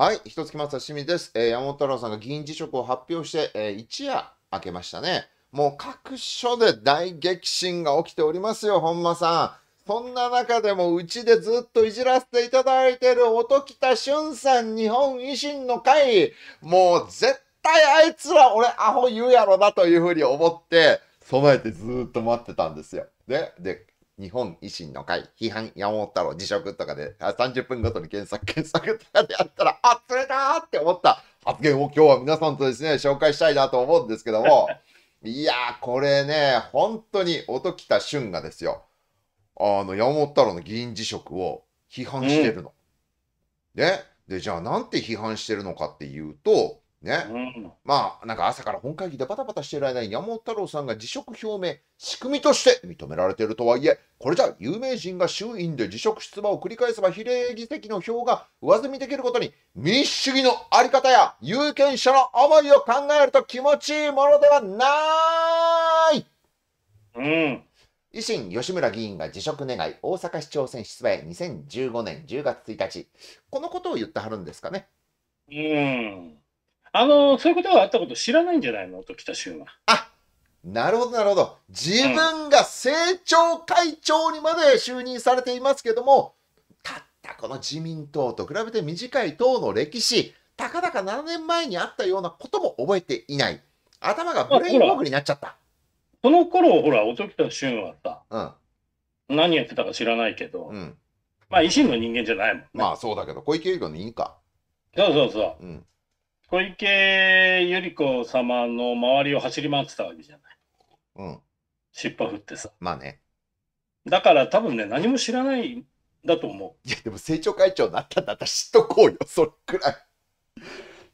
はい、一月松清水です。えー、山本太郎さんが議員辞職を発表して、えー、一夜明けましたね。もう各所で大激震が起きておりますよ、本間さん。そんな中でもうちでずっといじらせていただいてる音喜多俊さん日本維新の会、もう絶対あいつら俺アホ言うやろなというふうに思って、備えてずっと待ってたんですよ。で、で、日本維新の会、批判、山本太郎、辞職とかで、30分ごとに検索、検索とかでやったら、あ、釣れたーって思った発言を今日は皆さんとですね、紹介したいなと思うんですけども、いやー、これね、本当に音来た瞬がですよ、あの、山本太郎の議員辞職を批判してるの。うん、で、で、じゃあなんて批判してるのかっていうと、ね、うん、まあなんか朝から本会議でバタバタしている間に山本太郎さんが辞職表明仕組みとして認められているとはいえこれじゃ有名人が衆院で辞職出馬を繰り返せば比例議席の票が上積みできることに民主主義の在り方や有権者の思いを考えると気持ちいいものではないうん維新吉村議員が辞職願い大阪市長選出馬へ2015年10月1日このことを言ってはるんですかねうんあの、そういうことがあったこと知らないんじゃないのと、北俊は。あなるほど、なるほど。自分が政調会長にまで就任されていますけども、たったこの自民党と比べて短い党の歴史、たかだか7年前にあったようなことも覚えていない。頭がブレインフォグになっちゃった。その頃、ほら、音喜多旬はさ、うん、何やってたか知らないけど、うん、まあ、維新の人間じゃないもん、ね、まあ、そうだけど、小池百合子の委員か。そうそうそう。うん小池百合子様の周りを走り回ってたわけじゃない。うん。尻尾振ってさ。まあね。だから多分ね、何も知らないんだと思う。いや、でも政調会長になったんだったら知っとこうよ、それくらい。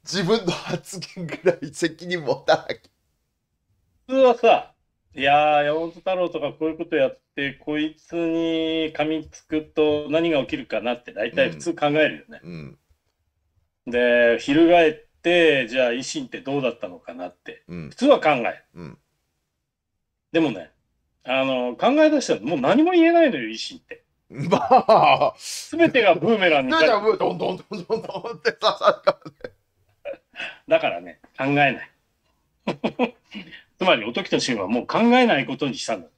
自分の発言ぐらい責任持たなきゃ。普通はさ、いやー、山本太郎とかこういうことやって、こいつに噛みつくと何が起きるかなって大体普通考えるよね。うん。で、翻っってじゃあ維新ってどうだったのかなって、うん普通は考えるうんでもねあの考え出したらもう何も言えないのよ維新って まあ全てがブーメランにどんどんどんどんどんって刺さるかだからね考えない つまりおときとしんはもう考えないことにしたんだ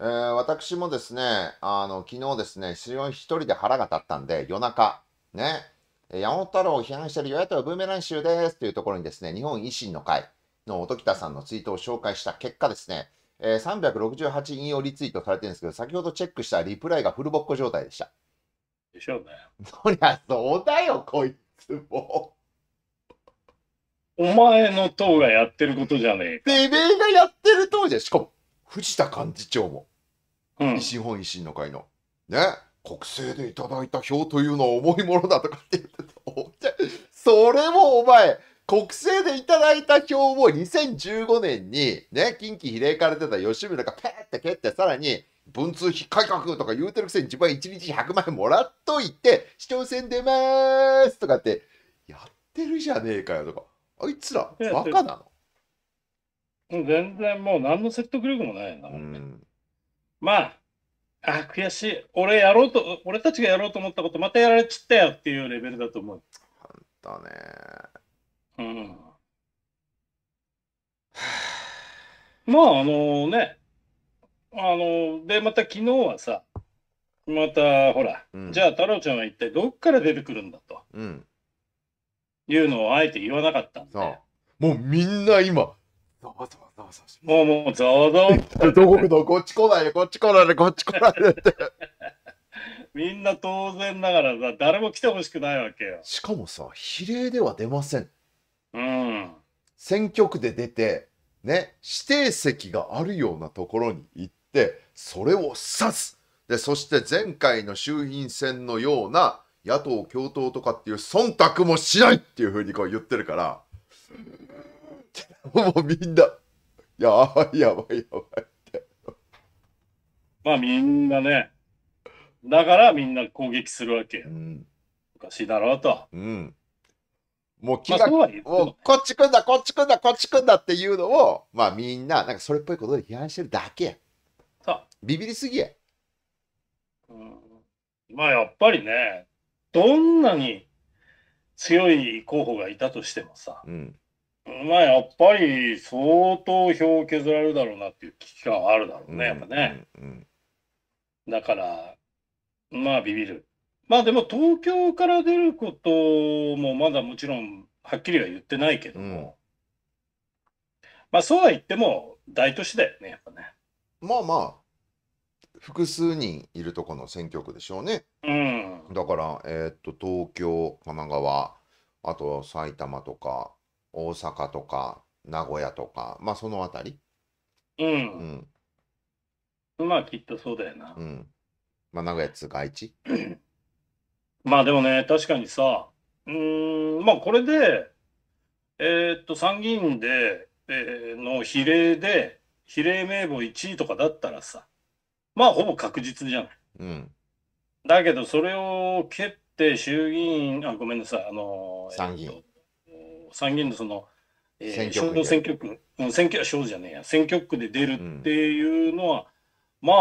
えー私もですね、あの昨日ですね、一人で腹が立ったんで、夜中、ね、山本太郎を批判している与野党ブーメラン州ですというところにですね、日本維新の会の音喜多さんのツイートを紹介した結果ですね、えー、368引用リツイートされてるんですけど、先ほどチェックしたリプライがフルボッコ状態でした。でしょうね。そりゃそうだよ、こいつも。お前の党がやってることじゃねえか。てめえがやってる党じゃしかも、藤田幹事長も。うん、西日本維新の会の。ね。国政でいただいた票というのは重いものだとかって言ってた。それもお前、国政でいただいた票を2015年にね、近畿比例から出た吉村がペーって蹴って、さらに文通費改革とか言うてるくせに自分は1日100万円もらっといて、市長選出ますとかってやってるじゃねえかよとか。あいつら、バカなの全然もう何の説得力もないんだもん、まあ、あ、悔しい。俺やろうと、俺たちがやろうと思ったこと、またやられちったよっていうレベルだと思う。本当ね。うん。まあ、あのね。あの、で、また昨日はさ、またほら、うん、じゃあ太郎ちゃんは一体どっから出てくるんだと、うん、いうのをあえて言わなかったんで。もうみんな今、ざわざわざわざわもうもうざわざわ。どこどこっち来ないでこっち来ないでこっち来ないでって。みんな当然ながらさ、誰も来てほしくないわけよ。しかもさ、比例では出ません。うん。選挙区で出て、ね、指定席があるようなところに行って、それを指す。で、そして前回の衆院選のような野党共闘とかっていう忖度もしないっていうふうにこう言ってるから。ってもうみんな、やばいやばいやばいって。まあみんなね、だからみんな攻撃するわけ。うん、おかしいだろうと。うん。もう気が、まあね、もうこっち来んだ、こっち来んだ、こっち来んだっていうのを、まあみんな、なんかそれっぽいことで批判してるだけや。さビビりすぎや。うん。まあやっぱりね、どんなに強い候補がいたとしてもさ、うん、まあやっぱり相当票を削られるだろうなっていう危機感はあるだろうね、やっぱね。うんうんうん、だから、まあビビる。まあでも東京から出ることもまだもちろんはっきりは言ってないけども、うん、まあそうは言っても大都市だよね、やっぱね。まあまあ、複数人いるとこの選挙区でしょうね。うん、だから、えー、っと東京、神奈川、あと埼玉とか。大阪とか名古屋とかまあその辺りうん、まあきっとそうだよな。うんまあ名古屋通過う愛知 まあでもね、確かにさ、うん、まあこれで、えーっと、参議院で、えーの比例で、比例名簿1位とかだったらさ、まあほぼ確実じゃない。うんだけど、それを蹴って衆議院、あ、ごめんなさい、あの、参議院参議院のその、えー、選挙区、うん、選挙、小じゃねえや、選挙区で出るっていうのは、うん、まあ、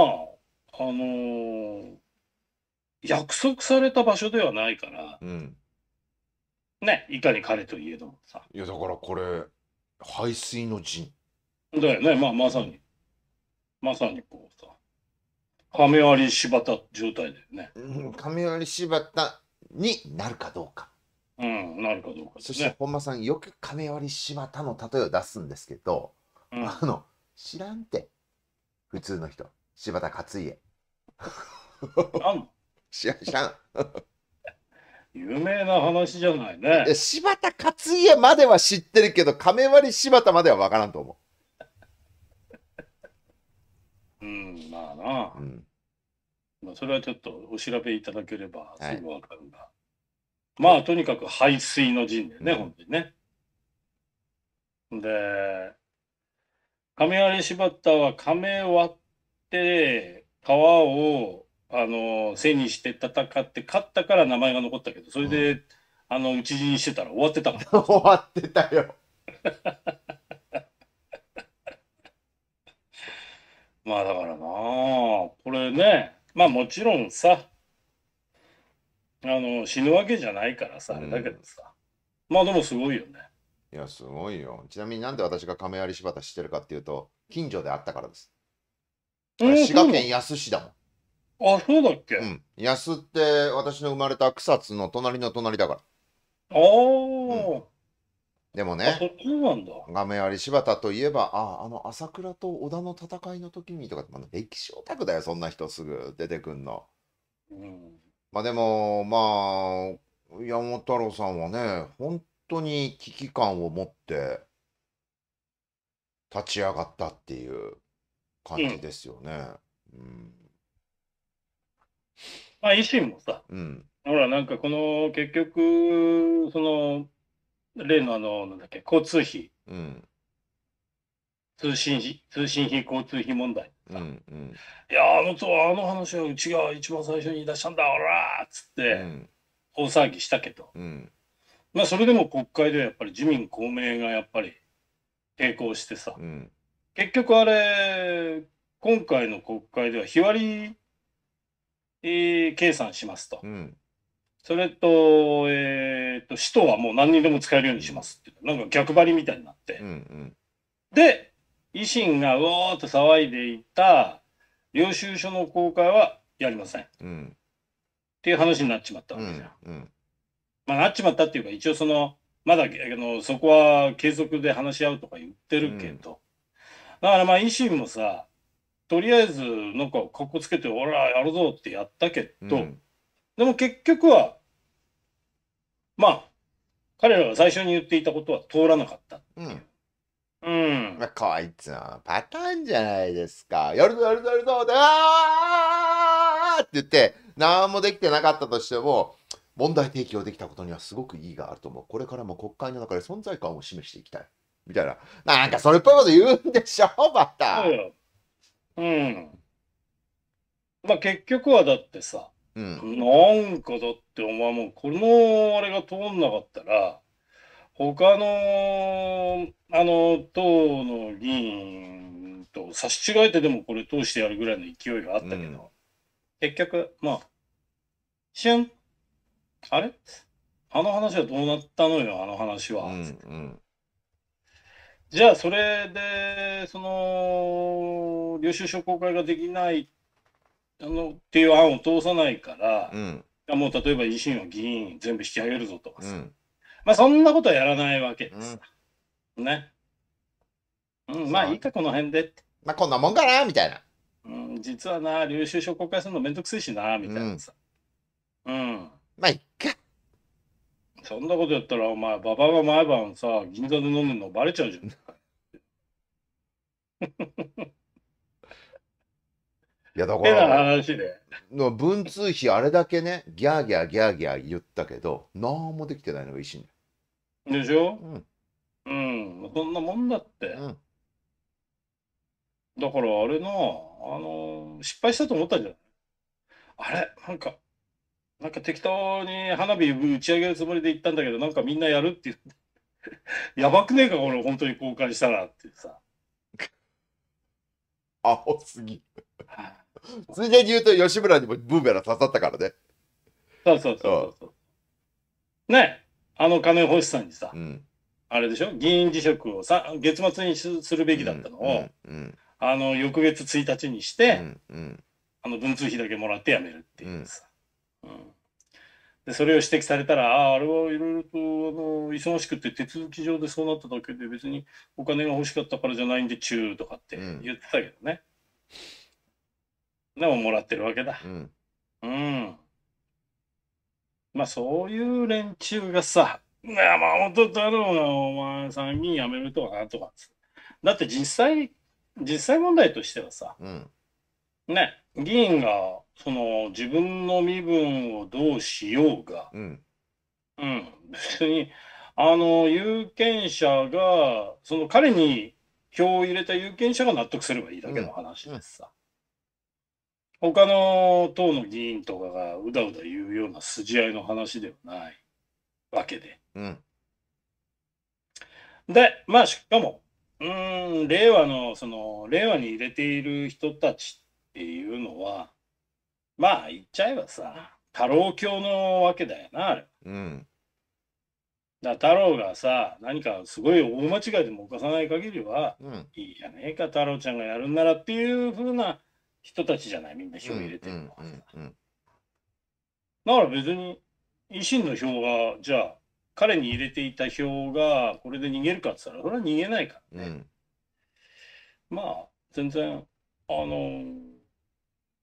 あのー、約束された場所ではないから、うん、ね、いかに彼といえどもさ。いや、だからこれ、排水の陣。だよね、まあ、まさに、まさにこうさ、亀有柴田状態だよね。亀有柴田になるかどうか。うん、なるかどうか、ね、そして本間さんよく亀割柴田の例えを出すんですけど、うん、あの知らんって普通の人柴田勝家知らん知らん有名な話じゃないね柴田勝家までは知ってるけど亀割柴田までは分からんと思ううんまあな、うん、まあ、それはちょっとお調べいただければすぐ分かるが、はいまあ、とにかく排水の陣でね、うん、本当にね。で、亀有柴田は亀割って川をあの背にして戦って勝ったから名前が残ったけどそれで、うん、あの討ち死にしてたら終わってたから 終わってたよ まあだからなこれねまあもちろんさあの死ぬわけじゃないからさ、あれだけどさ、まあでもすごいよね。いや、すごいよ。ちなみになんで私が亀有柴田知ってるかっていうと、近所であったからです。滋賀県安市だもん。あ、そうだっけうん。安って私の生まれた草津の隣の隣だから。ああ、でもね、そうなんだ。亀有柴田といえば、ああ、あの朝倉と織田の戦いの時にとか、まあ、歴史オタクだよ、そんな人すぐ出てくんの。うん。まあでも、まあ、山本太郎さんはね、本当に危機感を持って立ち上がったっていう感じですよね。うん。まあ維新もさ、うん、ほらなんかこの結局、その例のあの、なんだっけ、交通費。うん通信費、通信費、交通費問題。うんうん、いや、あのと、あの話はうちが一番最初に出したんだ、おらっつって、大騒ぎしたけど、うん、まあ、それでも国会ではやっぱり自民、公明がやっぱり抵抗してさ、うん、結局あれ、今回の国会では日割り、計算しますと。それと、えー、っと、使途はもう何にでも使えるようにしますってなんか逆張りみたいになって。うんうん、で、維新がうおーっと騒いでいた領収書の公開はやりません、うん、っていう話になっちまったわけじゃん。うんうん、まあ、なっちまったっていうか一応そのまだあのそこは継続で話し合うとか言ってるけど、だからまあ維新もさとりあえずなんかかっこつけて「おらやるぞ」ってやったけど、でも結局はまあ彼らが最初に言っていたことは通らなかったっていう。うん。こいつのパターンじゃないですか。やるぞやるぞやるぞであって言って、何もできてなかったとしても、問題提起をできたことにはすごく意義があると思う。これからも国会の中で存在感を示していきたい。みたいな。なんかそれっぽいこと言うんでしょ、また。うん。まあ結局はだってさ、うん、なんかだってお前もこのあれが通んなかったら、他の、あの、党の議員と差し違えてでもこれ通してやるぐらいの勢いがあったけど、うん、結局、まあ、ん、あれあの話はどうなったのよ、あの話は。うんうん、じゃあ、それで、その、領収書公開ができないあのっていう案を通さないから、うん、もう例えば維新は議員全部引き上げるぞとかさ、うんまあ、そんなことはやらないわけです。うん、ね。うん、まあいいか、この辺で。まあこんなもんかな、みたいな。うん、実はな、領収書公開するのめんどくせいしな、みたいなさ。うん。うん、まあいっか。そんなことやったら、お前、馬場が毎晩さ、銀座で飲むのバレちゃうじゃん。いやだから話で文通費あれだけねギャーギャーギャーギャー言ったけど何もできてないのがいいしねでしょうん、うん、そんなもんだって。うん、だからあれな、あの失敗したと思ったんじゃないあれなんか、なんか適当に花火打ち上げるつもりで行ったんだけど、なんかみんなやるって言って。やばくねえか、これ、本当に公開したらってさ。ホすぎ。ついでに言うと、吉村にもブーメラン刺さったからね。そうそうそうそう。ねあの金欲しさにさ、うん、あれでしょ議員辞職をさ月末にするべきだったのを、うんうん、あの翌月1日にして、うんうん、あの文通費だけもらって辞めるっていうさ、うんでそれを指摘されたらあああれはいろいろとあの忙しくて手続き上でそうなっただけで別にお金が欲しかったからじゃないんでチューとかって言ってたけどね、でももらってるわけだうんまあそういう連中がさ、山本太郎がお前参議院辞めるとかなとかだって実際、実際問題としてはさ、うん、ね、議員がその自分の身分をどうしようが、うん、うん、別に、あの、有権者が、その彼に票を入れた有権者が納得すればいいだけの話ですさ。他の党の議員とかがうだうだ言うような筋合いの話ではないわけで。うん、で、まあ、しかも、うん、令和の、その、令和に入れている人たちっていうのは、まあ、言っちゃえばさ、太郎教のわけだよな、あれ。うん。だ太郎がさ、何かすごい大間違いでも犯さない限りは、うん、いいじゃねえか、太郎ちゃんがやるんならっていうふうな人たちじゃないみんな票入れてるのだから別に維新の票がじゃあ彼に入れていた票がこれで逃げるかっつったらそれは逃げないからね、まあ全然あのー、っ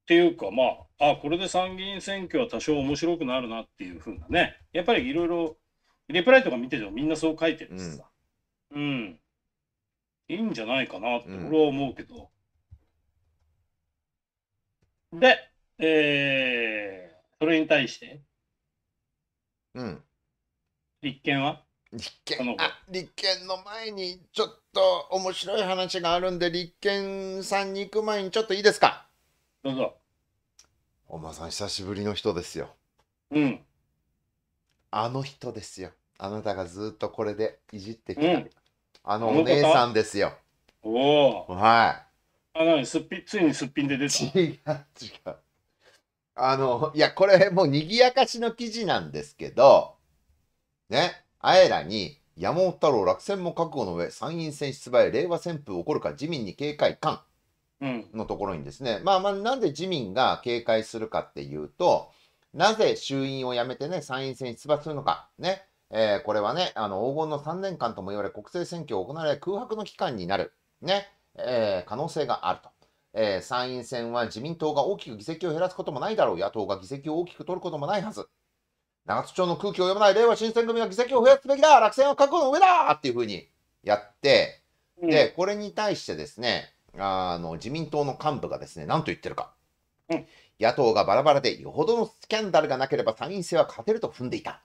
ていうかまああこれで参議院選挙は多少面白くなるなっていうふうなねやっぱりいろいろレプライとか見ててもみんなそう書いてるしさ、うん、いいんじゃないかなって俺は思うけど、で、えー、それに対して、うん。立憲は立憲のあ立憲の前にちょっと面白い話があるんで立憲さんに行く前にちょっといいですかどうぞ。おまさん久しぶりの人ですようん。あの人ですよあなたがずっとこれでいじってきた、うんあのお姉さんですよおお。はい。あ、なに、すっぴついにすっぴんで出た。違う、違う。あの、いや、これもう賑やかしの記事なんですけど、ね、あえらに、山本太郎落選も覚悟の上、参院選出馬へ令和旋風起こるか自民に警戒感のところにですね、まあまあ、なんで自民が警戒するかっていうと、なぜ衆院を辞めてね、参院選出馬するのか、ね、えー、これはね、あの黄金の3年間とも言われ、国政選挙を行われ、空白の期間になる。ね、えー、可能性があると。えー、参院選は自民党が大きく議席を減らすこともないだろう。野党が議席を大きく取ることもないはず。長津町の空気を読まない令和新選組は議席を増やすべきだ落選は覚悟の上だっていうふうにやって、で、これに対してですね、あの、自民党の幹部がですね、何と言ってるか。野党がバラバラでよほどのスキャンダルがなければ参院選は勝てると踏んでいた。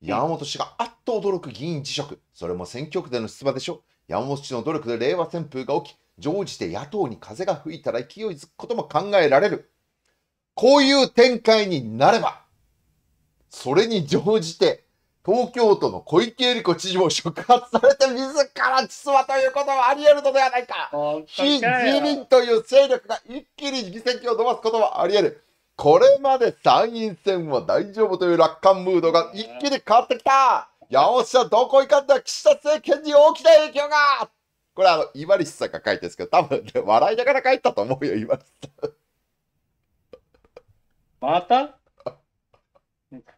山本氏があっと驚く議員辞職。それも選挙区での出馬でしょ。山本氏の努力で令和旋風が起き、乗じて野党に風が吹いたら勢いづくことも考えられる。こういう展開になれば、それに乗じて、東京都の小池百合子知事も触発されて自ら実話ということはあり得るのではないか非自民という勢力が一気に議席を伸ばすことはあり得るこれまで参院選は大丈夫という楽観ムードが一気に変わってきた八尾市はどこ行かんだ岸田政権に大きな影響がこれあの、今西さんが書いてるんですけど、多分、ね、笑いながら書いたと思うよ、今西さん。また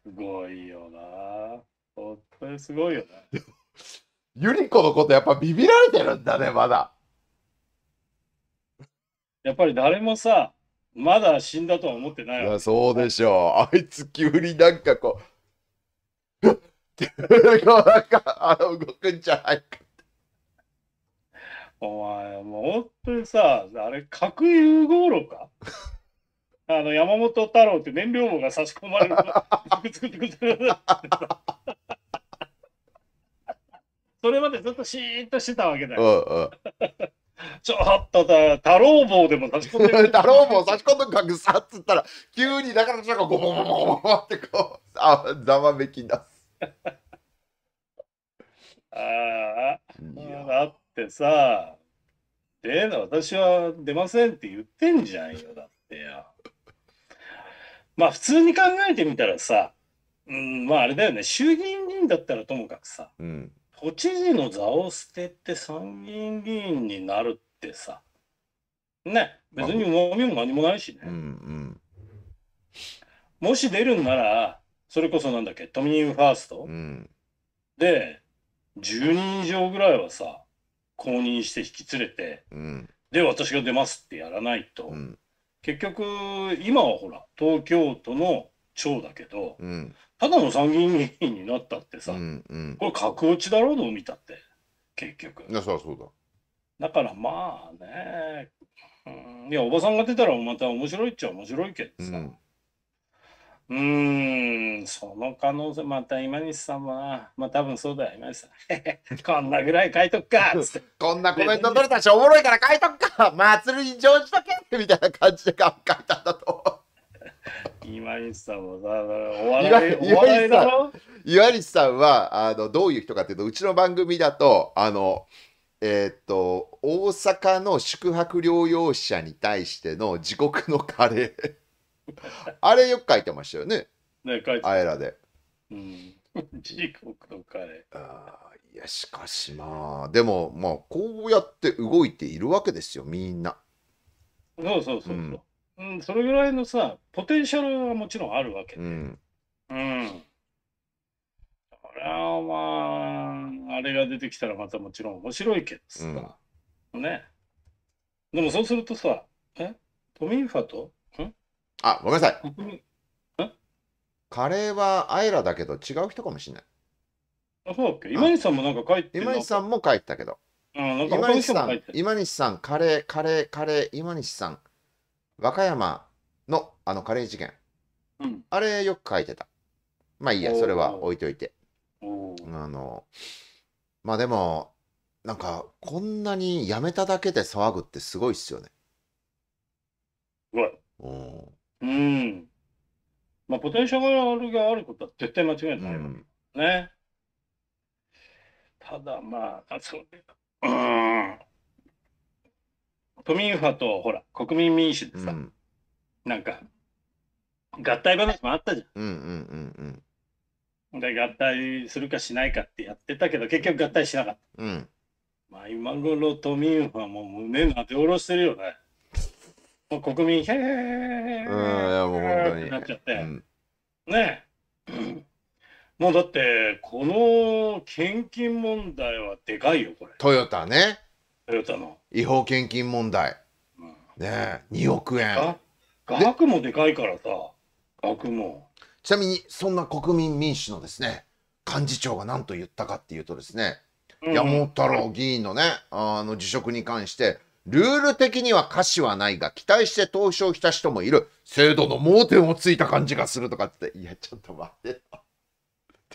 すごいよな。本当にすごいよな。ユリ子のことやっぱビビられてるんだね、まだ。やっぱり誰もさ、まだ死んだとは思ってないわ。そうでしょう。あいつ急になんかこう、ってのなんか、あの動くんじゃないか。お前、もう本当にさ、あれ、核融合炉か あの、山本太郎って燃料棒が差し込まれる。それまでずっとシーンとしてたわけだよ。うんうんちょっとだ、太郎棒でも差し込んで 太郎棒差し込んどくかぐさっつったら、急にだからょっとゴボゴボゴボってこう、あ、ざわめき出す。ああ、あっってさ、で、私は出ませんって言ってんじゃんよ、だってよ。まあ普通に考えてみたらさ、うん、まああれだよね、衆議院議員だったらともかくさ、うん、都知事の座を捨てて参議院議員になるってさ、ね、別にうまみも何もないしね。うんうん、もし出るんなら、それこそなんだっけ、都民ファースト、うん、で、10人以上ぐらいはさ、公認して引き連れて、うん、で私が出ますってやらないと、うん、結局今はほら東京都の長だけど、うん、ただの参議院議員になったってさ、うんうん、これ格落ちだろうと見たって結局そりゃそうだだからまあね、うん、いやおばさんが出たらまた面白いっちゃ面白いけどさ、うんうん、その可能性、また今西さんは、まあ多分そうだよ、今西さん。こんなぐらい書いとくかっ つって。こんなコメント取れたし、おもろいから書いとくか祭りに乗じとけみたいな感じで書いたんだと。今西さんもさ、お笑い、岩いだろ岩西さんは、あの、どういう人かっていうと、うちの番組だと、あの、えーっと、大阪の宿泊療養者に対しての自国のカレー。あれよく書いてましたよね。ね、書いてあえらで。うん。時 刻のああ、いや、しかしまあ、でも、まあ、こうやって動いているわけですよ、みんな。そうそうそうそう。うんうん、それぐらいのさ、ポテンシャルはもちろんあるわけで。うん。うん。それはまあ、あれが出てきたらまたもちろん面白いけどさ。うん、ね。でもそうするとさ、えトミンファとあ、ごめんなさい。カレーはアイラだけど違う人かもしれない。あ、そうだっけ今西さんもなんか書いて今西さんも書いたけど。あなんか今西さん、今西さん、カレー、カレー、カレー、今西さん、和歌山のあのカレー事件。うん、あれよく書いてた。まあいいや、それは置いといて。あの、まあでも、なんか、こんなにやめただけで騒ぐってすごいっすよね。すごい。うん。うん。まあ、ポテンシャルがあることは絶対間違いないよ、ね。ただまあ、それ、うん。都民派と、ほら、国民民主でさ、なんか、合体話もあったじゃん。うんうんうんうん。で、合体するかしないかってやってたけど、結局合体しなかった。まあ、今頃都民派も胸なで下ろしてるよね。もう国民、へえ。うん、いや、もう本当に。なっちゃって。うん、ねえ。もうだって、この献金問題はでかいよ、これ。トヨタね。トヨタの。違法献金問題。うん、ねえ、2億円。額もでかいからさ、額も。ちなみに、そんな国民民主のですね、幹事長が何と言ったかっていうとですね、うん、山本太郎議員のね、あの辞職に関して、ルール的には歌詞はないが、期待して投票した人もいる。制度の盲点をついた感じがするとかって、いや、ちょっと待って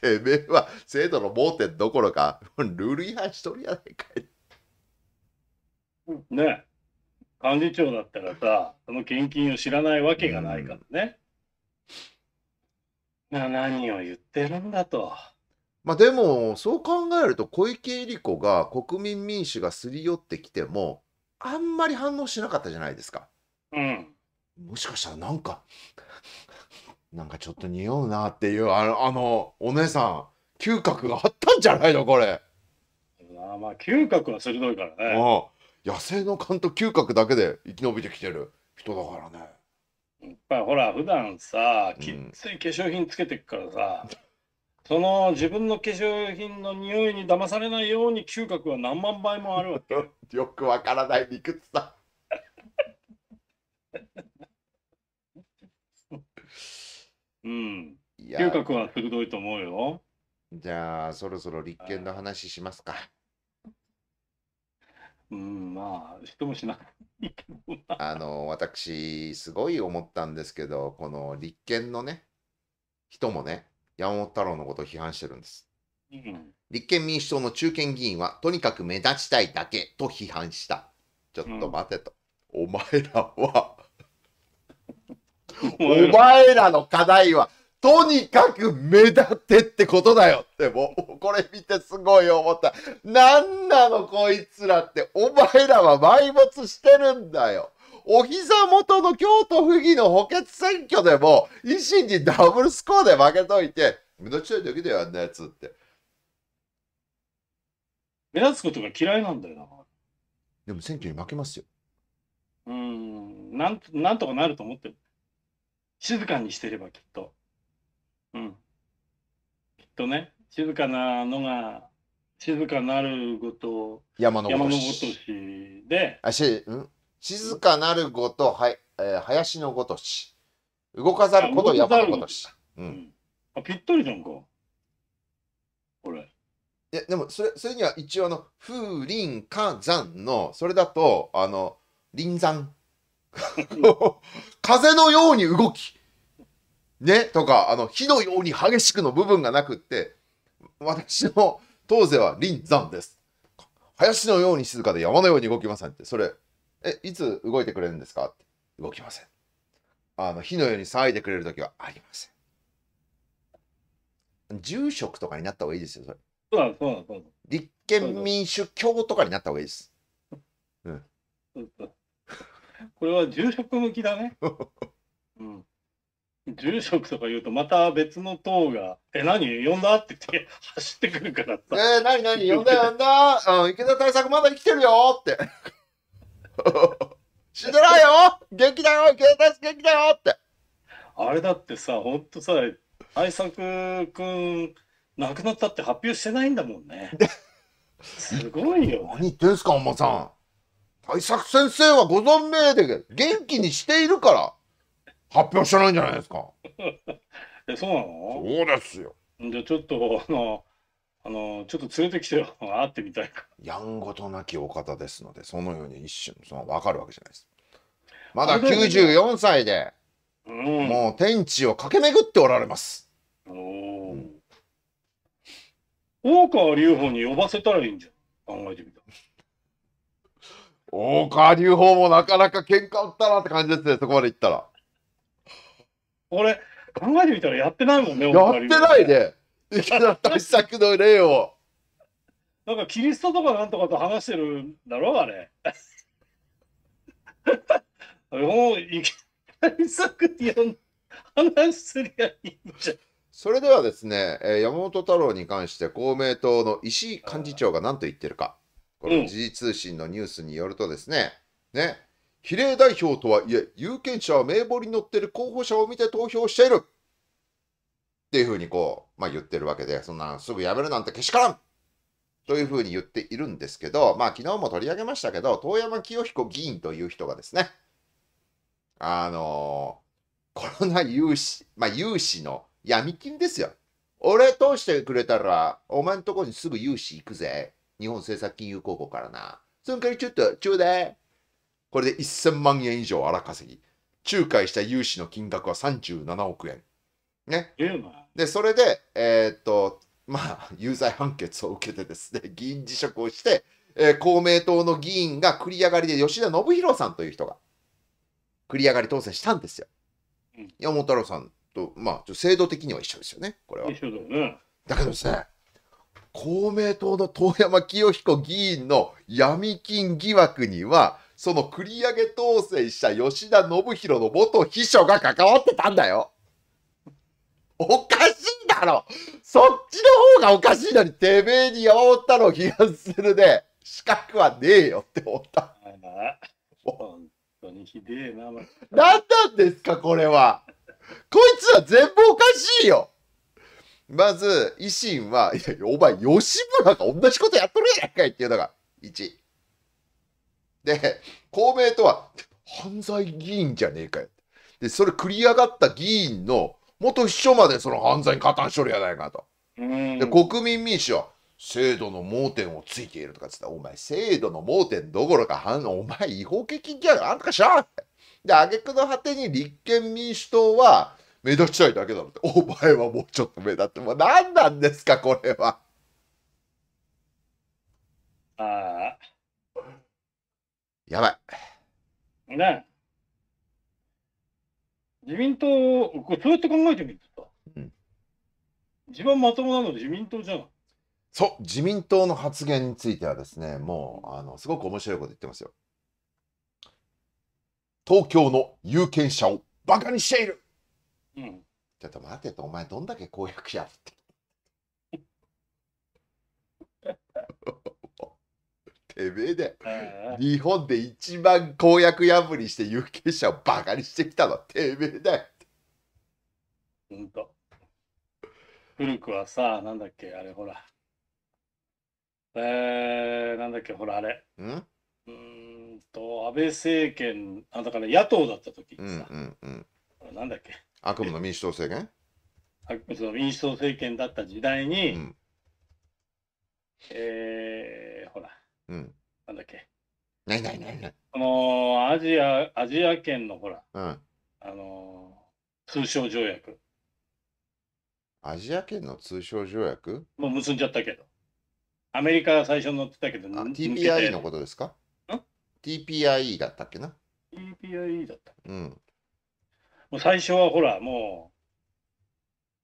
てめえは制度の盲点どころか、ルール違反しとるやないかい。ね幹事長だったらさ、その献金を知らないわけがないからね。うん、な何を言ってるんだと。まあでも、そう考えると、小池百合子が国民民主がすり寄ってきても、あんまり反応しなかったじゃないですか。うん、もしかしたらなんか なんかちょっと匂うなっていうあのあのお姉さん嗅覚があったんじゃないのこれ。あまあ嗅覚は鋭いからね。ああ野生の勘と嗅覚だけで生き延びてきてる人だからね。やっぱりほら普段さきっつい化粧品つけてくからさ、その自分の化粧品の匂いに騙されないように嗅覚は何万倍もあるわけ よくわからない理屈さ うん嗅覚は鋭いと思うよじゃあそろそろ立憲の話しますかうんまあ人もしないけどあの私すごい思ったんですけどこの立憲のね人もね山本太郎のことを批判してるんです。立憲民主党の中堅議員はとにかく目立ちたいだけと批判した。ちょっと待てと。うん、お前らはお前らの課題はとにかく目立ってってことだよってもうこれ見てすごい思った。何なのこいつらってお前らは埋没してるんだよ。お膝元の京都府議の補欠選挙でも、維新にダブルスコアで負けといて、目立ちたい時だよ、あんなやつって。目立つことが嫌いなんだよな。でも選挙に負けますよ。うん、なん、なんとかなると思ってる。静かにしてればきっと。うん。きっとね、静かなのが、静かなること山のごとしで、あし、うん静かなるごと、はい、えー、林のごとし。動かざること、山のごとし。うん。あ、ぴったりじゃんか。これ。いや、でも、それ、それには一応、あの、風林火山の、それだと、あの、林山。風のように動き。ね、とか、あの、火のように激しくの部分がなくって、私の当世は林山です。林のように静かで山のように動きませんって、それ、え、いつ動いてくれるんですかって動きません。あの、火のように騒いでくれる時はありません。住職とかになった方がいいですよ、それ。そうなそうなそう立憲民主教とかになった方がいいです。うん。ううこれは住職向きだね。うん。住職とか言うとまた別の党が「え何呼んだ?」って言って走ってくるからさ「えー、何何呼んだ呼んだ、うん、池田対策まだ生きてるよ」って 死づらないよ元気だよ警察元気だよってあれだってさほんとさ愛作くん亡くなったって発表してないんだもんねすごいよ何言ってんすかおまさん愛作先生はご存命で元気にしているから発表してないんじゃないですか えそうなのそうですよじゃあちょっとあのあのちょっと連れてきてよ 会ってみたいかやんごとなきお方ですのでそのように一瞬その分かるわけじゃないですまだ94歳で、うん、もう天地を駆け巡っておられますおお、うん、大川隆法に呼ばせたらいいんじゃ考えてみた大川隆法もなかなか喧嘩売ったなって感じですねそこまでいったら俺考えてみたらやってないもんねやってないでい池田対策の例を。なんかキリストとかなんとかと話してるんだろうあれ。もう池田大作って呼話すりゃいいんじゃそれではですね、えー、山本太郎に関して公明党の石井幹事長が何と言ってるか、この時事通信のニュースによるとですね、うん、ね、比例代表とはいえ、有権者は名簿に載ってる候補者を見て投票している。っていうふうにこう、まあ、言ってるわけで、そんなすぐやめるなんてけしからんというふうに言っているんですけど、まあ昨日も取り上げましたけど、遠山清彦議員という人がですね、あのー、コロナ融資、まあ融資の闇金ですよ。俺通してくれたら、お前んとこにすぐ融資行くぜ。日本政策金融高校からな。そんかりちょっと、ちょうだい。これで1000万円以上荒稼ぎ。仲介した融資の金額は37億円。ね。で、それで、えー、っと、まあ、有罪判決を受けてですね、議員辞職をして、えー、公明党の議員が繰り上がりで吉田信弘さんという人が繰り上がり当選したんですよ。山本太郎さんと、まあ、制度的には一緒ですよね、これは。一緒だよね。だけどですね、公明党の遠山清彦議員の闇金疑惑には、その繰り上げ当選した吉田信弘の元秘書が関わってたんだよ。おかしいだろそっちの方がおかしいのに、てめえにったのを批判するで、資格はねえよって思った。本当にひでえな、ま、何なんですか、これは。こいつは全部おかしいよまず、維新は、いや、お前、吉村が同じことやっとるやんかいっていうのが、1。で、公明とは、犯罪議員じゃねえかよ。で、それ繰り上がった議員の元秘書までその犯罪に加担しとるやないかと。で国民民主は制度の盲点をついているとかつったら、お前制度の盲点どころか、お前違法欠勤ギャルあんたかしゃで、挙句の果てに立憲民主党は目立ちたいだけだろって、お前はもうちょっと目立って、もう何なんですか、これは。ああ。やばい。ね自民党、これそうやって考えてみると、うん、一番まともなの自民党じゃん。そう、自民党の発言についてはですね、もう、あの、すごく面白いこと言ってますよ。東京の有権者をバカにしている、うん、ちょっと待ってと、お前どんだけ公約やってきてめえで、日本で一番公約破りして有権者をバカにしてきたのはてめえだよ。ほんと。古くはさ、なんだっけ、あれほら。えー、なんだっけ、ほら、あれ。んうんと、安倍政権、あだから野党だった時にさ、うんうんうん、なんだっけ。悪夢の民主党政権悪夢の民主党政権だった時代に、うん、えーうん。なんだっけ。ないないないない。このアジア、アジア圏のほら、うん。あのー、通商条約。アジア圏の通商条約もう結んじゃったけど。アメリカが最初乗ってたけど、TPIE のことですか ?TPIE だったっけな ?TPIE だった。うん。もう最初はほら、も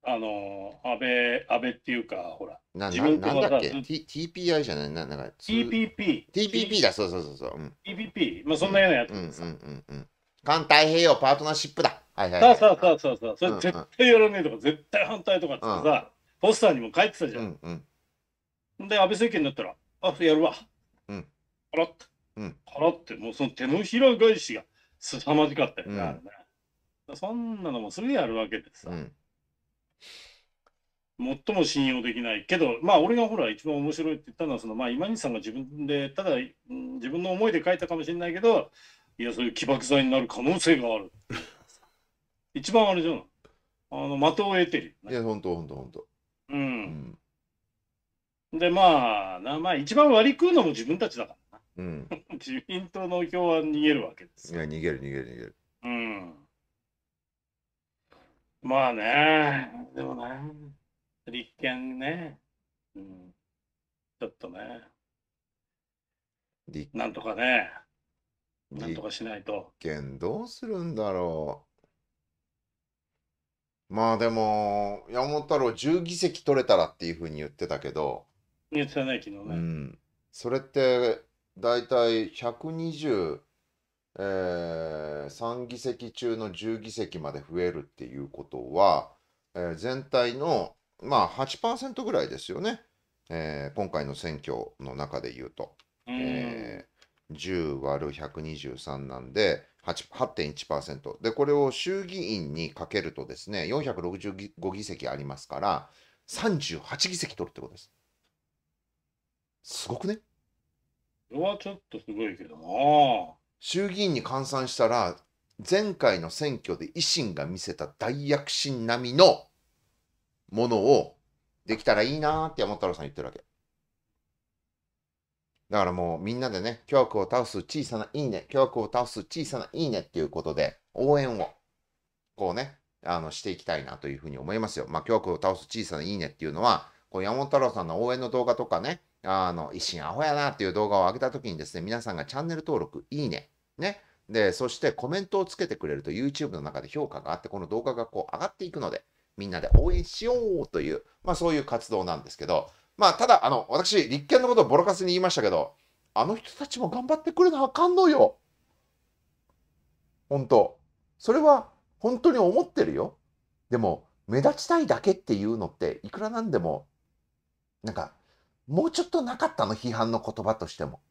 う、あのー、安倍、安倍っていうか、ほら、ななんだっけ、T、p i じゃないなんか TPP。TPP だ、そうそうそうそう。うん、TPP。まあ、そんなようなやつうんうんうんうん。環太平洋パートナーシップだ。はいはい、はい。そうそうあそれ絶対やらねえとか、絶対反対とかっポスターにも書いてたじゃうん。うん。で、安倍政権になったら、あ、やるわ。うん。払って。うん。払って、もうその手のひら返しが凄まじかったよね。うんそんなのもすぐやるわけでさ。うん最も信用できないけど、まあ、俺がほら、一番面白いって言ったのは、そのまあ、今西さんが自分で、ただ、自分の思いで書いたかもしれないけど、いや、そういう起爆剤になる可能性がある。一番あれじゃん。あの、的を得てる、ね、いや、本当本当本当うん。うん、で、まあ、なまあ、一番割り食うのも自分たちだからな。うん、自民党の票は逃げるわけですいや、逃げる、逃げる、逃げる。うん。まあね、でもね。立憲ね、うん、ちょっとね、なんとかね、なんとかしないと。立憲どうするんだろう。まあでも、山本太郎、10議席取れたらっていうふうに言ってたけど、言って昨日ね。うん、それって、大体120、えー、3議席中の10議席まで増えるっていうことは、えー、全体のまあ8%ぐらいですよね、えー、今回の選挙の中で言うと。うん、えー、10割る123なんで8.1%でこれを衆議院にかけるとですね465議席ありますから38議席取るってことです。すごくねこれはちょっとすごいけどな衆議院に換算したら前回の選挙で維新が見せた大躍進並みのものをできたらいいなって山太郎さん言ってるわけ。だからもうみんなでね、巨悪を倒す小さないいね、巨悪を倒す小さないいねっていうことで、応援を、こうね、あの、していきたいなというふうに思いますよ。まあ、巨悪を倒す小さないいねっていうのは、こう山本太郎さんの応援の動画とかね、あの、一心アホやなっていう動画を上げた時にですね、皆さんがチャンネル登録、いいね、ね、で、そしてコメントをつけてくれると YouTube の中で評価があって、この動画がこう上がっていくので、みんなで応援しようという、まあ、そういう活動なんですけど、まあ、ただあの私立憲のことをボロカスに言いましたけどあの人たちも頑張ってくれなあかんのよ。本当それは本当に思ってるよ。でも目立ちたいだけっていうのっていくらなんでもなんかもうちょっとなかったの批判の言葉としても。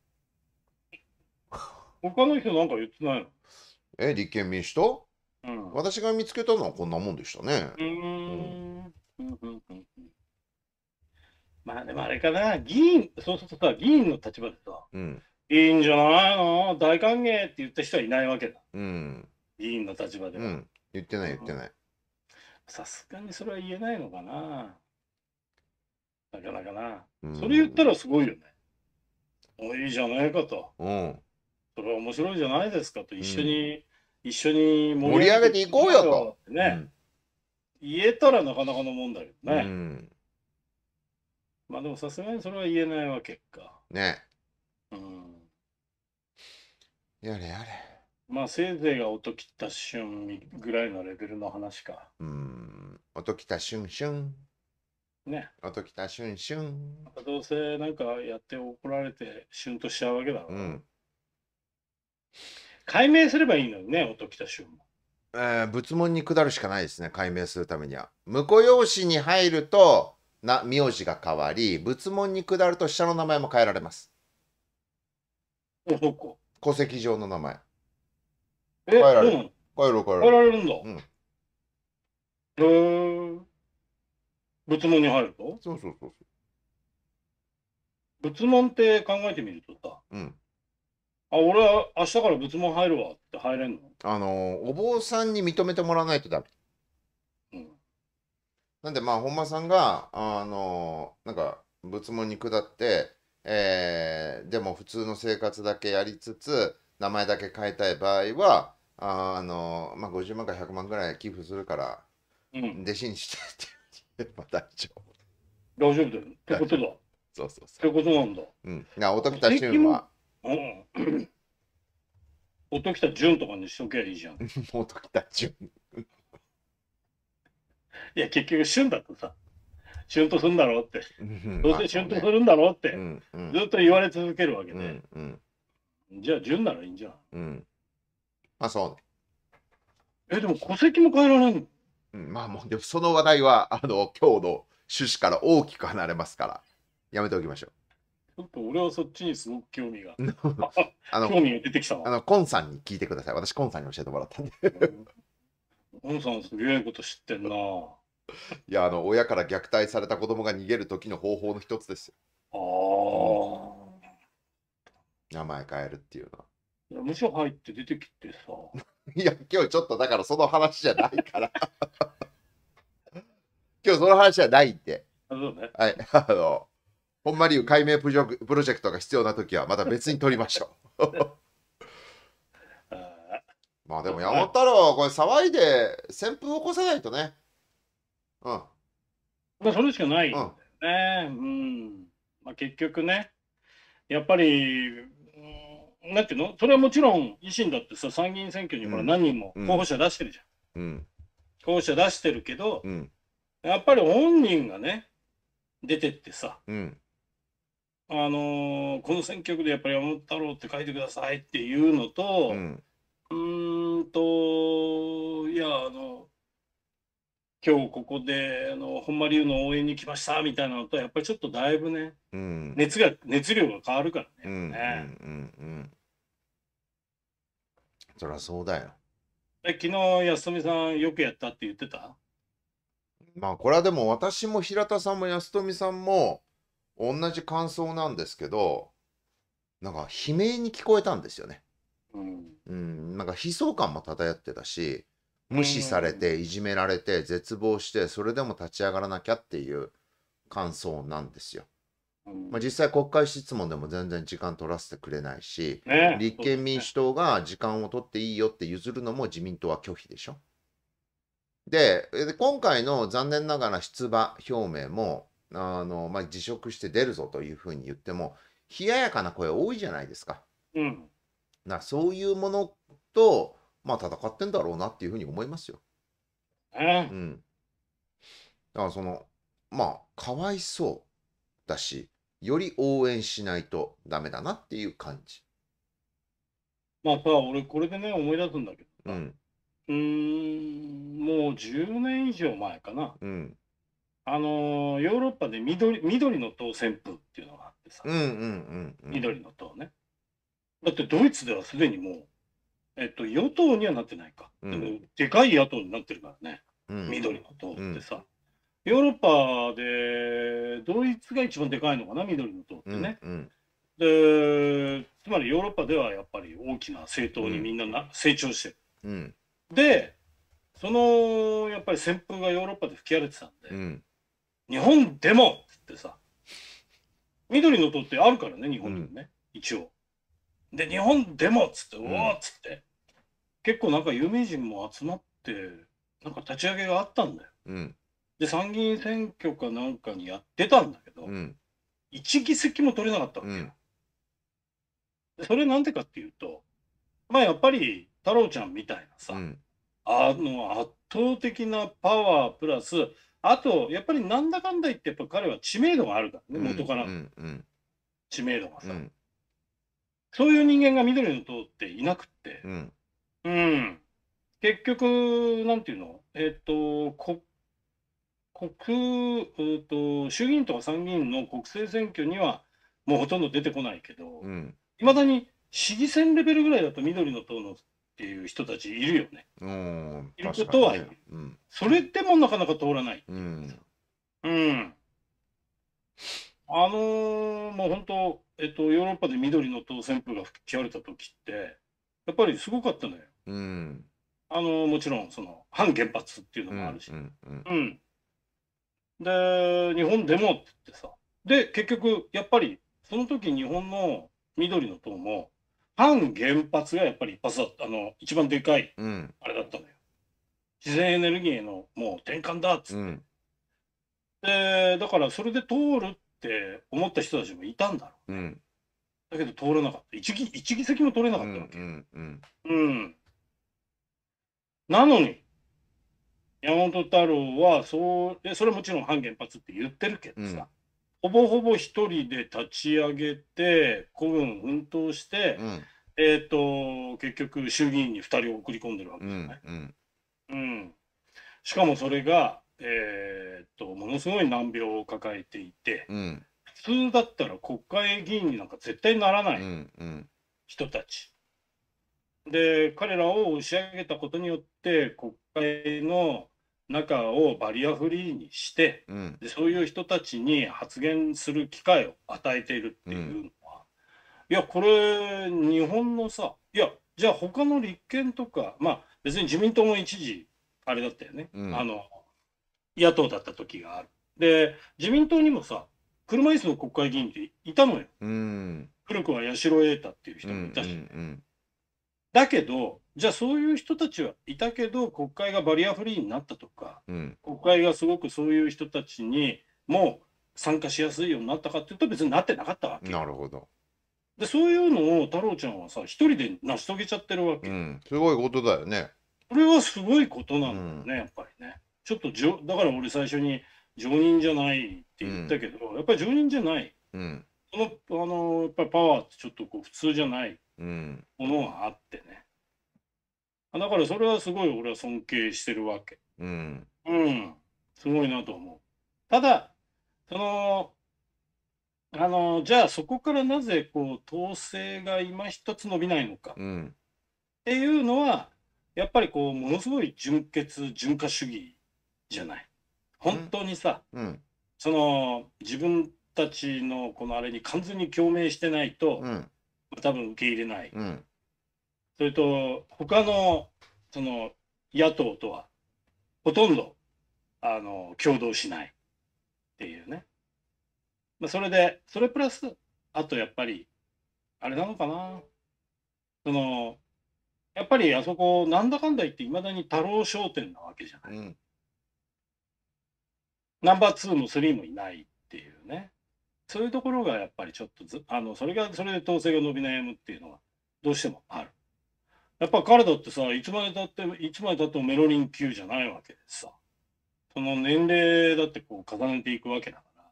他の人なんか言ってないのえ立憲民主党うん、私が見つけたのはこんなもんでしたね。まあでもあれかな、議員、そうそうそう、議員の立場でさ、うん、いいんじゃないの大歓迎って言った人はいないわけだ。うん、議員の立場では、うん。言ってない言ってない。さすがにそれは言えないのかな。なかなかな。うん、それ言ったらすごいよね。おいいじゃないかと。うん、それは面白いじゃないですかと、一緒に一緒に盛り上げていこうよと。ね、うん、言えたらなかなかのもんだけどね。うん、まあでもさすがにそれは言えないわけか。ね。うん。やれやれ。まあせいぜいが音切った瞬ぐらいのレベルの話か。うん。音切った瞬瞬。ね。音切った瞬瞬。どうせなんかやって怒られて瞬としちゃうわけだろう。うん。解明すればいいのにね、音喜多衆も。えー、仏門に下るしかないですね、解明するためには。婿養子に入ると、な名字が変わり、仏門に下ると下の名前も変えられます。戸籍上の名前。え、変えられる。変える、変えられる。変えられるんだ。うん。へえ。仏門に入るとそうそうそうそう。仏門って考えてみるとさ、うん。あ俺は明日から仏門入るわって入れんのあのお坊さんに認めてもらわないとダメ。うん、なんでまあ本間さんがあのなんか仏門に下って、えー、でも普通の生活だけやりつつ名前だけ変えたい場合はあの、まあ、50万か100万ぐらい寄付するから、うん、弟子にしてって言えば大丈夫。大丈夫だよ。ってことだ。そうそうそう。ってことなんだ。うん。なおたくたちは。うん。音 きた順とかにしとけばいいじゃん。音 きた順。いや、結局、旬だってさ、旬とするんだろうって、どうせ旬とするんだろうって、ずっと言われ続けるわけで、じゃあ、順ならいいんじゃん。まあ、そうね。え、でも、戸籍も変えられんの、うん、まあ、もう、でその話題は、あの、今日の趣旨から大きく離れますから、やめておきましょう。ょっと俺はそっちにすごく興味が。あ興味が出てきたあの、コンさんに聞いてください。私、コンさんに教えてもらったんで。コンさん、すげえこと知ってんな。いや、あの、親から虐待された子供が逃げる時の方法の一つですよ。ああ。名前変えるっていうのは。いや、むしろ入って出てきてさ。いや、今日ちょっとだからその話じゃないから。今日その話じゃないって。あそうね。はい。あの、んまに解明プロプロジェクトが必要な時はまた別に取りましょう。まあでも山太郎、これ騒いで旋風を起こさないとね。うん。まあそれしかないんだよね。うん。まあ結局ね、やっぱり、うん、なんていうのそれはもちろん維新だってさ、参議院選挙にほら何人も候補者出してるじゃん。うん。候補者出してるけど、うん、やっぱり本人がね、出てってさ、うん、あのこの選挙区でやっぱり山本太郎って書いてくださいっていうのと、うん、うんと、いや、あの、今日ここで、あの、本間流の応援に来ましたみたいなのと、やっぱりちょっとだいぶね、うん、熱が、熱量が変わるからね。うん、うん、うん、そりゃそうだよ。え、昨日、安富さんよくやったって言ってたまあ、これはでも私も平田さんも安富さんも、同じ感想なんですけどなんか悲鳴に聞こえたんですよね。うん、うん、なんか悲壮感も漂ってたし無視されていじめられて絶望してそれでも立ち上がらなきゃっていう感想なんですよ。まあ、実際国会質問でも全然時間取らせてくれないし、ね、立憲民主党が時間を取っていいよって譲るのも自民党は拒否でしょ。で今回の残念ながら出馬表明もあの、まあ、辞職して出るぞというふうに言っても、冷ややかな声多いじゃないですか。うん。なそういうものと、まあ、戦ってんだろうなっていうふうに思いますよ。えうん。だからその、まあ、かわいそうだし、より応援しないとダメだなっていう感じ。まあさ、俺これでね、思い出すんだけどうん、うんもう10年以上前かな。うん。あのヨーロッパで緑緑の党旋風っていうのがあってさ、うんうんうんうん、緑の党ねだってドイツではすでにもう、えっと、与党にはなってないか、うん、でもでかい野党になってるからね、うん、緑の党ってさ、ヨーロッパでドイツが一番でかいのかな緑の党ってね、うんうんでつまりヨーロッパではやっぱり大きな政党にみんなな、うん、成長してる、うん、でそのやっぱり旋風がヨーロッパで吹き荒れてたんで、う日本でもってさ、緑の党ってあるからね、日本でもね、うん、一応。で、日本でもっつって、うわっつって、結構なんか有名人も集まって、なんか立ち上げがあったんだよ。うん、で、参議院選挙かなんかにやってたんだけど、うん、1議席も取れなかったわけよ。それなんでかっていうと、まあやっぱり太郎ちゃんみたいなさ、あの圧倒的なパワープラスあと、やっぱりなんだかんだ言って、やっぱ彼は知名度があるからね、元から知名度がさ。そういう人間が緑の党っていなくって、うん、うん、結局、なんていうの、えっ、ー、と、こ国、うっ、と、衆議院とか参議院の国政選挙には、もうほとんど出てこないけど、い、うん、ま、だに市議選レベルぐらいだと緑の党のっていう人たちいるよね。いることは、ねうん、それでもなかなか通らないいう、ん。うん。あのー、もう本当、えっと、ヨーロッパで緑の党旋風が吹き荒れた時って、やっぱりすごかったのよ。うん。あのー、もちろん、その、反原発っていうのもあるし。うん、うんうん、で、日本でもって言ってさ。で、結局、やっぱり、その時日本の緑の党も、反原発がやっぱり一発だっあの一番でかい、うん、あれだったのよ。自然エネルギーへのもう転換だっつって、うん、でだからそれで通るって思った人たちもいたんだろう、ね、うん、だけど通らなかった一議一議席も取れなかったわけ、うんうんうん、うん、なのに山本太郎はそうでそれはもちろん反原発って言ってるけどさ、ほぼほぼ一人で立ち上げて、孤軍奮闘して、うん、えっ、ー、と、結局衆議院に2人を送り込んでるわけですね。うん、うん、しかもそれが、えっ、ー、と、ものすごい難病を抱えていて、うん、普通だったら国会議員になんか絶対ならない人たち。で、彼らを押し上げたことによって、国会の中をバリアフリーにして、うん、でそういう人たちに発言する機会を与えているっていうのは、うん、いやこれ日本のさいやじゃあ他の立憲とかまあ別に自民党も一時あれだったよね、うん、あの野党だった時があるで自民党にもさ車椅子の国会議員っていたのよ、古くは八代瑛太っていう人もいたし、だけどじゃあそういう人たちはいたけど国会がバリアフリーになったとか、うん、国会がすごくそういう人たちにもう参加しやすいようになったかっていうと別になってなかったわけ。なるほどでそういうのを太郎ちゃんはさ一人で成し遂げちゃってるわけ、うん、すごいことだよね。これはすごいことなんだよね、うん、やっぱりね。ちょっとじょだから俺最初に常人じゃないって言ったけど、やっぱり常人じゃない、うん、そのあのやっぱりパワーってちょっとこう普通じゃないものがあってね。だからそれはすごい俺は尊敬してるわけ。うん。うん。すごいなと思う。ただ、その、あの、じゃあそこからなぜこう、統制が今一つ伸びないのか。っていうのは、やっぱりこう、ものすごい純潔、純化主義じゃない。本当にさ、うん、その、自分たちのこのあれに完全に共鳴してないと、うん、多分受け入れない。うんそれと、他の、その、野党とは、ほとんど、あの、共同しないっていうね。まあ、それで、それプラス、あとやっぱり、あれなのかな。その、やっぱりあそこ、なんだかんだ言って、いまだに太郎商店なわけじゃない。うん、ナンバー2も3もいないっていうね。そういうところがやっぱりちょっとず、あの、それが、それで統制が伸び悩むっていうのは、どうしてもある。やっぱ彼だってさ、いつまでたって、いつまでたってもメロリン級じゃないわけでさ、その年齢だってこう重ねていくわけだから、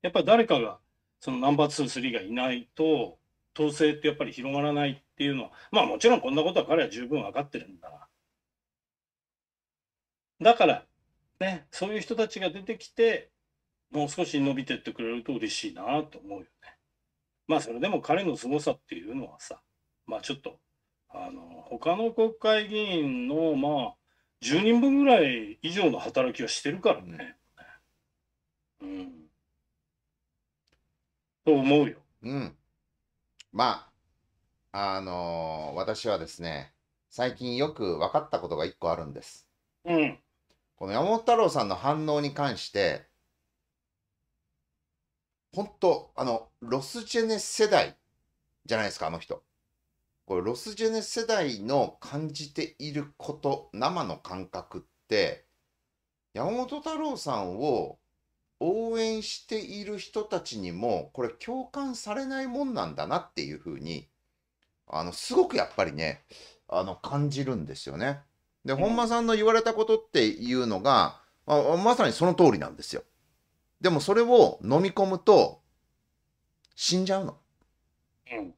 やっぱ誰かが、そのナンバー2、3がいないと、統制ってやっぱり広がらないっていうのは、まあもちろんこんなことは彼は十分分かってるんだな。だから、ね、そういう人たちが出てきて、もう少し伸びてってくれると嬉しいなと思うよね。まあそれでも彼の凄さっていうのはさ、まあちょっとあの他の国会議員の、まあ、10人分ぐらい以上の働きはしてるからね。うん。と思うよ。うん。まあ、あのー私はですね、最近よく分かったことが1個あるんです。うん。この山本太郎さんの反応に関して、本当あの、ロスジェネ世代じゃないですか、あの人。これロス・ジェネ世代の感じていること生の感覚って山本太郎さんを応援している人たちにもこれ共感されないもんなんだなっていうふうにあのすごくやっぱりねあの感じるんですよね。で本間さんの言われたことっていうのが、ままさにその通りなんですよ。でもそれを飲み込むと死んじゃうの。うん、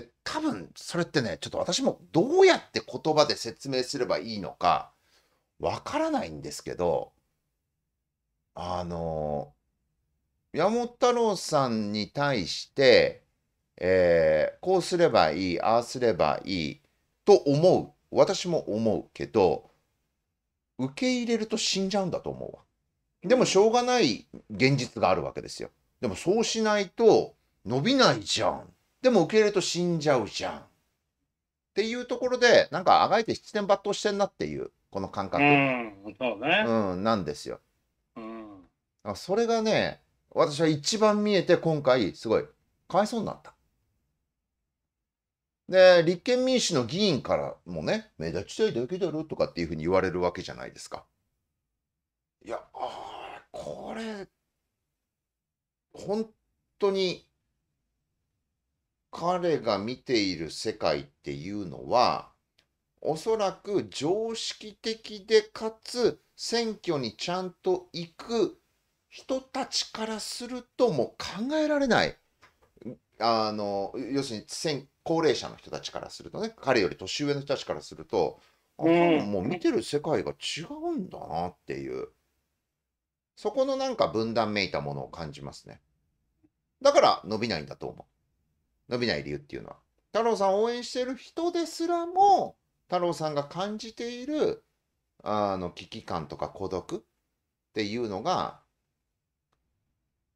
で、多分それってね、ちょっと私もどうやって言葉で説明すればいいのか、わからないんですけど、あの、山本太郎さんに対して、えー、こうすればいい、ああすればいいと思う。私も思うけど、受け入れると死んじゃうんだと思うわ。でもしょうがない現実があるわけですよ。でもそうしないと伸びないじゃんでも受け入れると死んじゃうじゃん。っていうところで、なんかあがいて七点抜刀してんなっていう、この感覚。うん、そうね。うん、なんですよ。うん。それがね、私は一番見えて今回、すごい、かわいそうになった。で、立憲民主の議員からもね、目立ちたいだけだろとかっていうふうに言われるわけじゃないですか。いや、あこれ、本当に彼が見ている世界っていうのはおそらく常識的でかつ選挙にちゃんと行く人たちからするともう考えられないあの要するに高齢者の人たちからするとね彼より年上の人たちからするとあ、もう見てる世界が違うんだなっていうそこのなんか分断めいたものを感じますねだから伸びないんだと思う伸びない理由っていうのは。太郎さんを応援してる人ですらも、太郎さんが感じている、あの、危機感とか孤独っていうのが、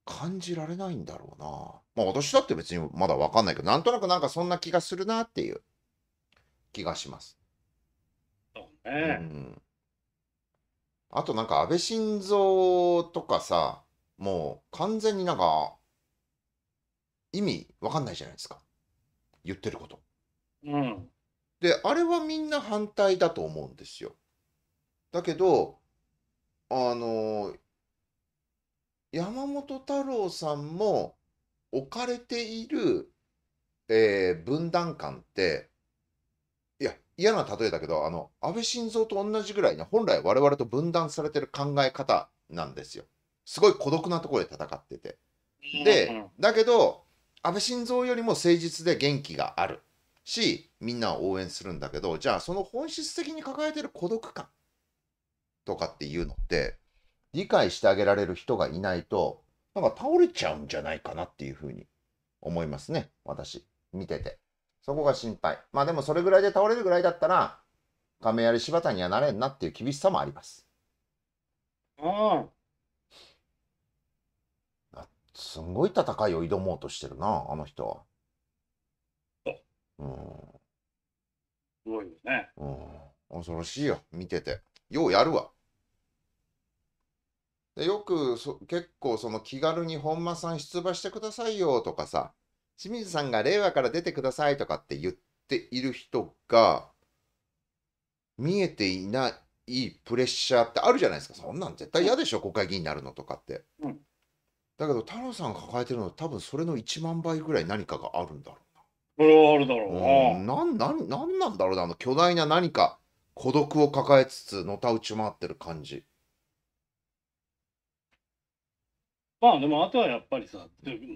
感じられないんだろうな。まあ私だって別にまだわかんないけど、なんとなくなんかそんな気がするなっていう気がします。そうね。うん。あとなんか安倍晋三とかさ、もう完全になんか意味わかんないじゃないですか言ってること。うん、であれはみんな反対だと思うんですよ。だけどあの山本太郎さんも置かれている、えー、分断感っていや嫌な例えだけどあの安倍晋三と同じぐらいね本来我々と分断されてる考え方なんですよ。すごい孤独なところで戦ってて。でだけど安倍晋三よりも誠実で元気があるしみんなを応援するんだけどじゃあその本質的に抱えてる孤独感とかっていうのって理解してあげられる人がいないとなんか倒れちゃうんじゃないかなっていうふうに思いますね私見ててそこが心配まあでもそれぐらいで倒れるぐらいだったら亀有柴田にはなれんなっていう厳しさもありますうんすんごい戦いを挑もうとしてるな、あの人は。うん。すごいですね。うん。恐ろしいよ、見てて。ようやるわ。でよくそ結構その気軽に本間さん出馬してくださいよとかさ、清水さんが令和から出てくださいとかって言っている人が、見えていないプレッシャーってあるじゃないですか。そんなん絶対嫌でしょ、国会議員になるのとかって。うんだけど太郎さんが抱えてるのは多分それの1万倍ぐらい何かがあるんだろうそれはあるだろうな。うん、な。なんなんなんだろうねあの巨大な何か孤独を抱えつつのたうち回ってる感じ。まあでもあとはやっぱりさ、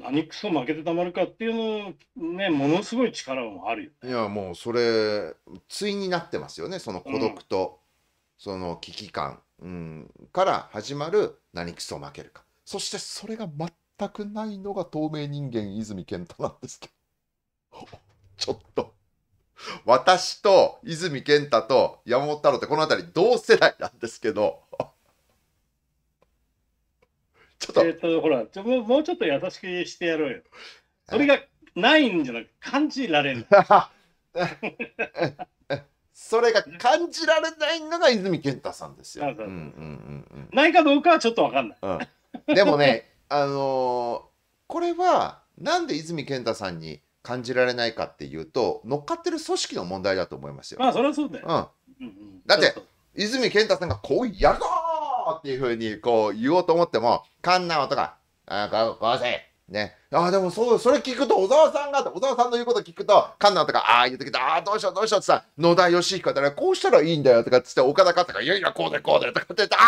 何クソ負けてたまるかっていうのね、ものすごい力もあるよ。いやもうそれ対になってますよねその孤独と、その危機感、うん、から始まる何クソ負けるかそしてそれが全くないのが透明人間泉健太なんですけど ちょっと私と泉健太と山本太郎ってこの辺り同世代なんですけど ちょっと,、えー、とほらちょもうちょっと優しくしてやろうよそれがないんじゃなく感じられない それが感じられないのが泉健太さんですよ。ないかどうかはちょっと分かんない。うん でもね、あのーこれはなんで泉健太さんに感じられないかっていうと乗っかってる組織の問題だと思いますよ。まあそれはそうだよ、うん、うんうんだって泉健太さんがこうやるぞっていうふうにこう言おうと思っても、カンナオとか、あーこうこうせね。あでもそう、それ聞くと小沢さんがって、小沢さんの言うこと聞くと、カンナオとか、ああー言ってきて、ああ、どうしようどうしようってさ、野田義彦だから、こうしたらいいんだよとかっつって、岡田かとか、いやいや、こうでこうでとかって言って、あ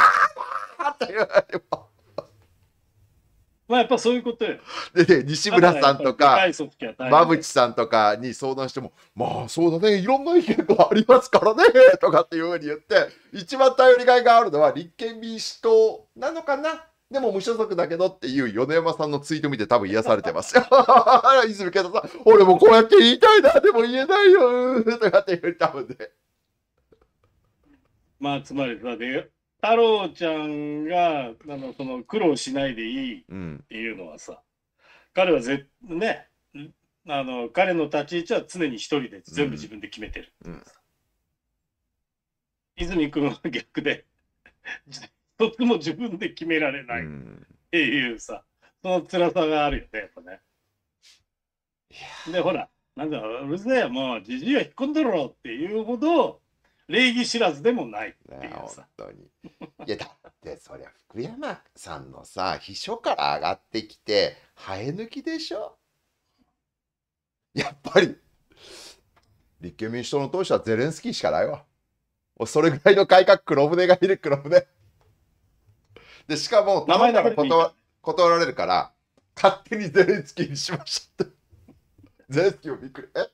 あ、あーっていう。まあやっぱそういうことよ。で、ね、西村さんとか、馬淵さんとかに相談しても、まあそうだね、いろんな意見がありますからね、とかっていうふうに言って、一番頼りがいがあるのは立憲民主党なのかなでも無所属だけどっていう米山さんのツイート見て多分癒されてますよ。泉健太さん、俺もこうやって言いたいな、でも言えないよ、とかっていう多分ね。まあつまりさ、で太郎ちゃんがあのその苦労しないでいいっていうのはさ、うん、彼はぜねあの彼の立ち位置は常に一人で全部自分で決めてるて、うん、うん、泉君は逆でっつも自分で決められないっていうさ、その辛さがあるよねやっぱね。でほらなんだろうるせえもうじじいは引っ込んでろっていうほど礼儀知らずでもないっていうさ。本当にいやだってそりゃ福山さんのさ秘書から上がってきて生え抜きでしょやっぱり立憲民主党の党首はゼレンスキーしかないわ。それぐらいの改革黒船がいる黒船。でしかも名前だから断断られるから勝手にゼレンスキーにしましたって。ゼレンスキーをびっくり。え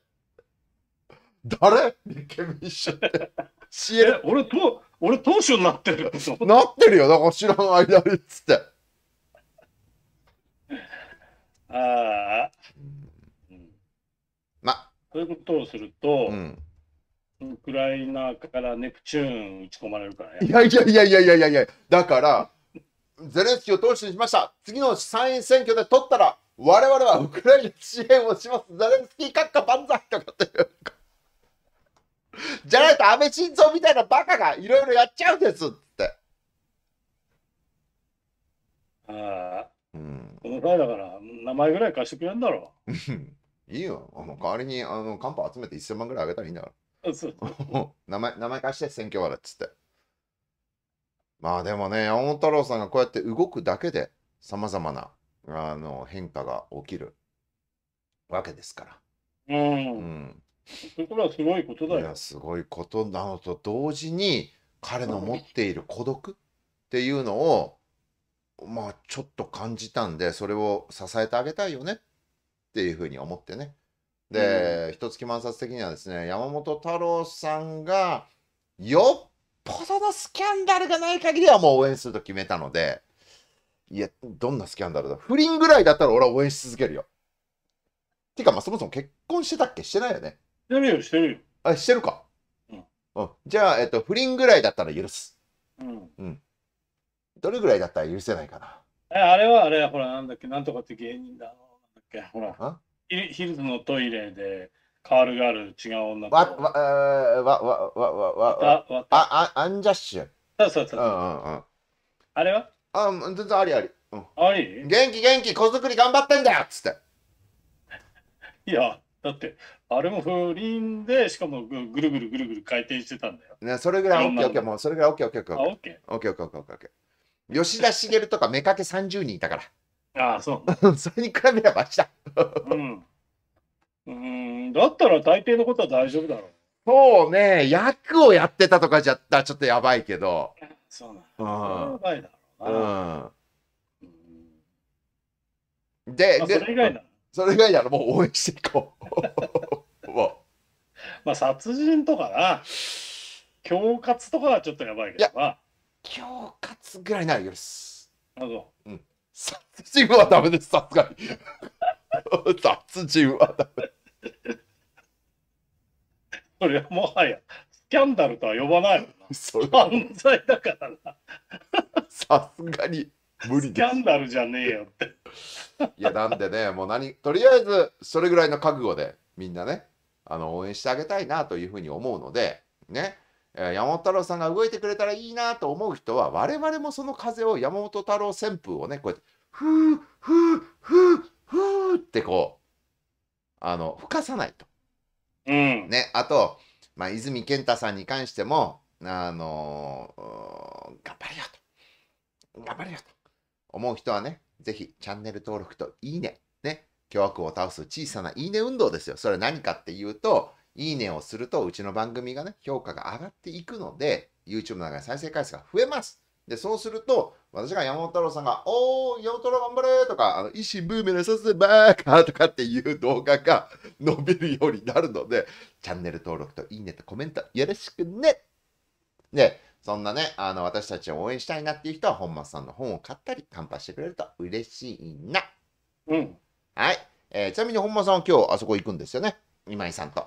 誰立憲民主って。俺、と、俺、党首になってるなってるよ。だから知らん間に、つって。ああ。まあ。そういうことをすると、うん、ウクライナからネプチューン打ち込まれるからいやいやいやいやいやいやいや、だから、ゼレンスキーを党首にしました。次の参院選挙で取ったら、我々はウクライナ支援をします。ゼレンスキー閣下万歳とかっていう。じゃないと安倍晋三みたいなバカがいろいろやっちゃうんですって。ああ。うん。この回だから、名前ぐらい貸してくれんだろ。う。いいよ。あの代わりにあのカンパ集めて1000万ぐらいあげたらいいんだから。名前名前貸して選挙割れっつって。まあでもね、山本太郎さんがこうやって動くだけで、さまざまなあの変化が起きるわけですから。うん、うんそこらすごいことだいよや。すごいことなのと同時に彼の持っている孤独っていうのをまあちょっと感じたんでそれを支えてあげたいよねっていうふうに思ってねで一月満冊的にはですね山本太郎さんがよっぽどのスキャンダルがない限りはもう応援すると決めたのでいやどんなスキャンダルだ不倫ぐらいだったら俺は応援し続けるよ。てかまあそもそも結婚してたっけしてないよね。してるよ、してるよ。あ、してるか。うん。うん、じゃあ、えっと、不倫ぐらいだったら許す。うん。うん。どれぐらいだったら許せないかな。え、あれはあれ、ほら、なんだっけ、なんとかって芸人だ。なんだっけ、ほら。ヒルズのトイレで。カールガール違う女わわわわわわわわあアンジャッシュそうそうそう,、うんうんうん、あれはあ全然ありあり、うん、あり元気元気子作り頑張ってんだよっつって いやだってあれも不倫で、しかもぐるぐるぐるぐる回転してたんだよ。ね、それぐらい OK、OK、もうそれぐらい OK、OK、OK。OK、OK、OK、OK。吉田茂とか目かけ30人いたから。ああ、そう。それに比べればした。うん。うん、だったら大抵のことは大丈夫だろう。そうね、役をやってたとかじゃったらちょっとやばいけど。そうなんやばいだろうな。うん。で、それ以外なそれ以外ならもう応援していこう。まあ殺人とかな恐喝とかはちょっとやばいけどな恐喝ぐらいならなすほど、うん、殺人はダメですさすがに 殺人はダメそれはもはやスキャンダルとは呼ばないもんな犯罪だからなさすがに無理ですスキャンダルじゃねえよっていやなんでねもう何とりあえずそれぐらいの覚悟でみんなねあの応援してあげたいなというふうに思うのでね山本太郎さんが動いてくれたらいいなと思う人は我々もその風を山本太郎旋風をねこうやってふーふーふふってこうあの吹かさないと。うん、ねあと、まあ、泉健太さんに関してもあのー、頑張れよと頑張れよと思う人はね是非チャンネル登録といいね巨悪を倒す小さないいね運動ですよ。それは何かっていうと、いいねをすると、うちの番組がね、評価が上がっていくので、YouTube の中で再生回数が増えます。で、そうすると、私が山本太郎さんが、おー、山本太郎頑張れとか、あの、一心ブーメランさせばーかとかっていう動画が伸びるようになるので、チャンネル登録といいねとコメントよろしくねで、そんなね、あの、私たちを応援したいなっていう人は、本間さんの本を買ったり、カンパしてくれると嬉しいな。うん。はい。えー、ちなみに本間さんは今日あそこ行くんですよね。今井さんと。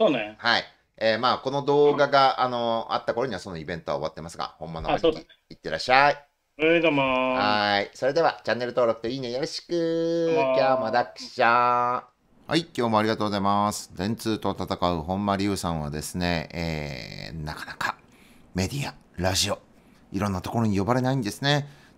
そうね。はい。えー、まあ、この動画が、うん、あの、あった頃にはそのイベントは終わってますが、本間の方に行ってらっしゃい。えー、どうもはい。それでは、チャンネル登録といいねよろしく。今日もダクション。はい、今日もありがとうございます。電通と戦う本間龍さんはですね、えー、なかなかメディア、ラジオ、いろんなところに呼ばれないんですね。